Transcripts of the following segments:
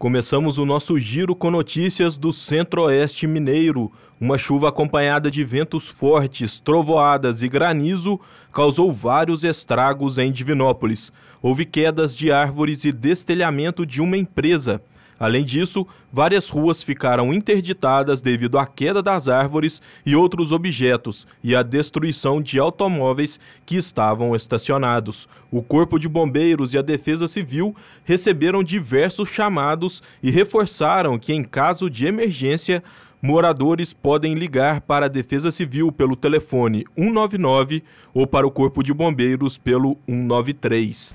Começamos o nosso giro com notícias do Centro-Oeste Mineiro. Uma chuva acompanhada de ventos fortes, trovoadas e granizo causou vários estragos em Divinópolis. Houve quedas de árvores e destelhamento de uma empresa. Além disso, várias ruas ficaram interditadas devido à queda das árvores e outros objetos e à destruição de automóveis que estavam estacionados. O Corpo de Bombeiros e a Defesa Civil receberam diversos chamados e reforçaram que, em caso de emergência, moradores podem ligar para a Defesa Civil pelo telefone 199 ou para o Corpo de Bombeiros pelo 193.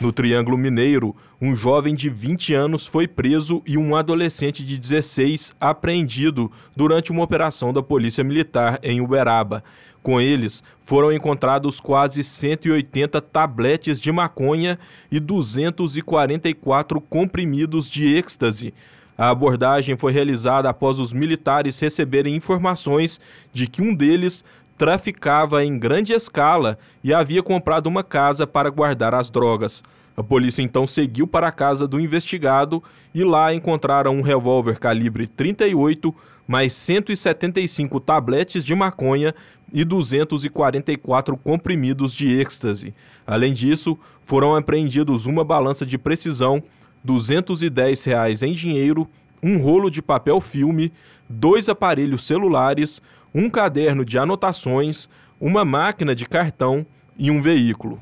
No Triângulo Mineiro, um jovem de 20 anos foi preso e um adolescente de 16 apreendido durante uma operação da Polícia Militar em Uberaba. Com eles, foram encontrados quase 180 tabletes de maconha e 244 comprimidos de êxtase. A abordagem foi realizada após os militares receberem informações de que um deles traficava em grande escala e havia comprado uma casa para guardar as drogas. A polícia então seguiu para a casa do investigado e lá encontraram um revólver calibre 38, mais 175 tabletes de maconha e 244 comprimidos de êxtase. Além disso, foram apreendidos uma balança de precisão 210 reais em dinheiro, um rolo de papel filme, dois aparelhos celulares, um caderno de anotações, uma máquina de cartão e um veículo.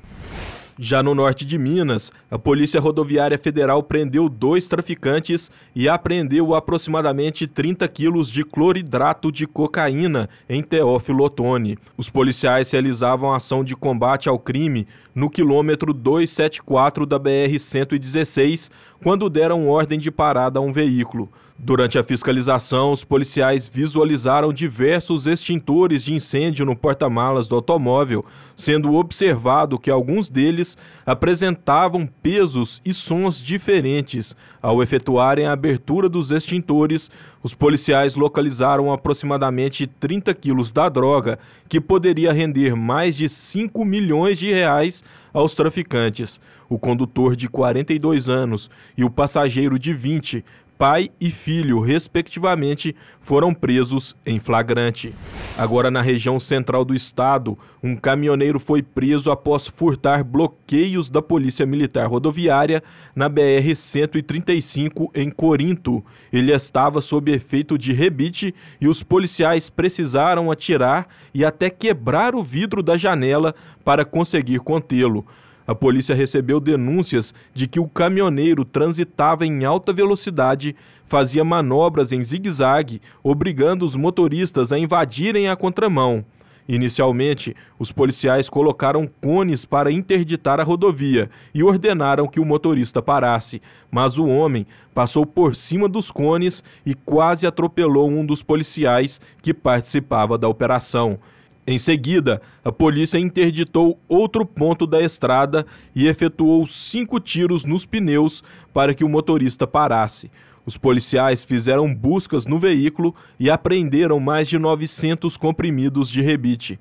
Já no norte de Minas, a Polícia Rodoviária Federal prendeu dois traficantes e apreendeu aproximadamente 30 quilos de cloridrato de cocaína em Teófilo Otoni. Os policiais realizavam ação de combate ao crime no quilômetro 274 da BR-116 quando deram ordem de parada a um veículo. Durante a fiscalização, os policiais visualizaram diversos extintores de incêndio no porta-malas do automóvel, sendo observado que alguns deles apresentavam pesos e sons diferentes. Ao efetuarem a abertura dos extintores, os policiais localizaram aproximadamente 30 quilos da droga, que poderia render mais de 5 milhões de reais aos traficantes. O condutor de 42 anos e o passageiro de 20 pai e filho, respectivamente, foram presos em flagrante. Agora, na região central do estado, um caminhoneiro foi preso após furtar bloqueios da Polícia Militar Rodoviária na BR-135 em Corinto. Ele estava sob efeito de rebite e os policiais precisaram atirar e até quebrar o vidro da janela para conseguir contê-lo. A polícia recebeu denúncias de que o caminhoneiro transitava em alta velocidade, fazia manobras em zigue-zague, obrigando os motoristas a invadirem a contramão. Inicialmente, os policiais colocaram cones para interditar a rodovia e ordenaram que o motorista parasse, mas o homem passou por cima dos cones e quase atropelou um dos policiais que participava da operação. Em seguida, a polícia interditou outro ponto da estrada e efetuou cinco tiros nos pneus para que o motorista parasse. Os policiais fizeram buscas no veículo e apreenderam mais de 900 comprimidos de rebite.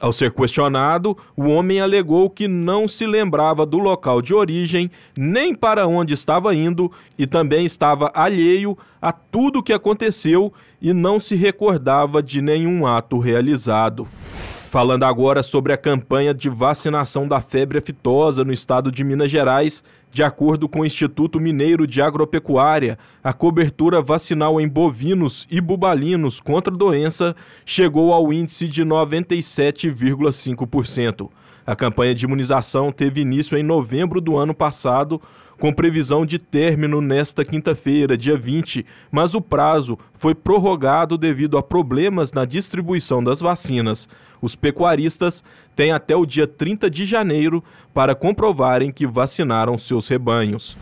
Ao ser questionado, o homem alegou que não se lembrava do local de origem, nem para onde estava indo e também estava alheio a tudo o que aconteceu e não se recordava de nenhum ato realizado. Falando agora sobre a campanha de vacinação da febre aftosa no estado de Minas Gerais, de acordo com o Instituto Mineiro de Agropecuária, a cobertura vacinal em bovinos e bubalinos contra a doença chegou ao índice de 97,5%. A campanha de imunização teve início em novembro do ano passado, com previsão de término nesta quinta-feira, dia 20, mas o prazo foi prorrogado devido a problemas na distribuição das vacinas. Os pecuaristas têm até o dia 30 de janeiro para comprovarem que vacinaram seus rebanhos.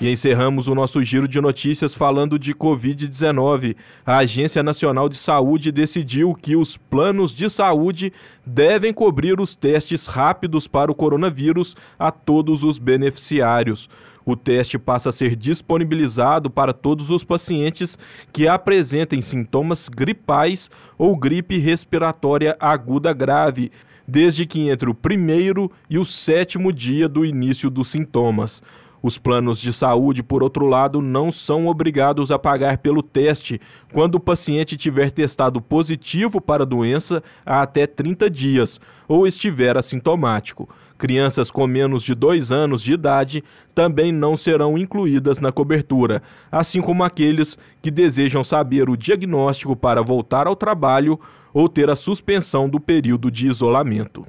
E encerramos o nosso giro de notícias falando de Covid-19. A Agência Nacional de Saúde decidiu que os planos de saúde devem cobrir os testes rápidos para o coronavírus a todos os beneficiários. O teste passa a ser disponibilizado para todos os pacientes que apresentam apresentem sintomas gripais ou gripe respiratória aguda grave, desde que entre o primeiro e o sétimo dia do início dos sintomas. Os planos de saúde, por outro lado, não são obrigados a pagar pelo teste quando o paciente tiver testado positivo para a doença há até 30 dias ou estiver assintomático. Crianças com menos de dois anos de idade também não serão incluídas na cobertura, assim como aqueles que desejam saber o diagnóstico para voltar ao trabalho ou ter a suspensão do período de isolamento.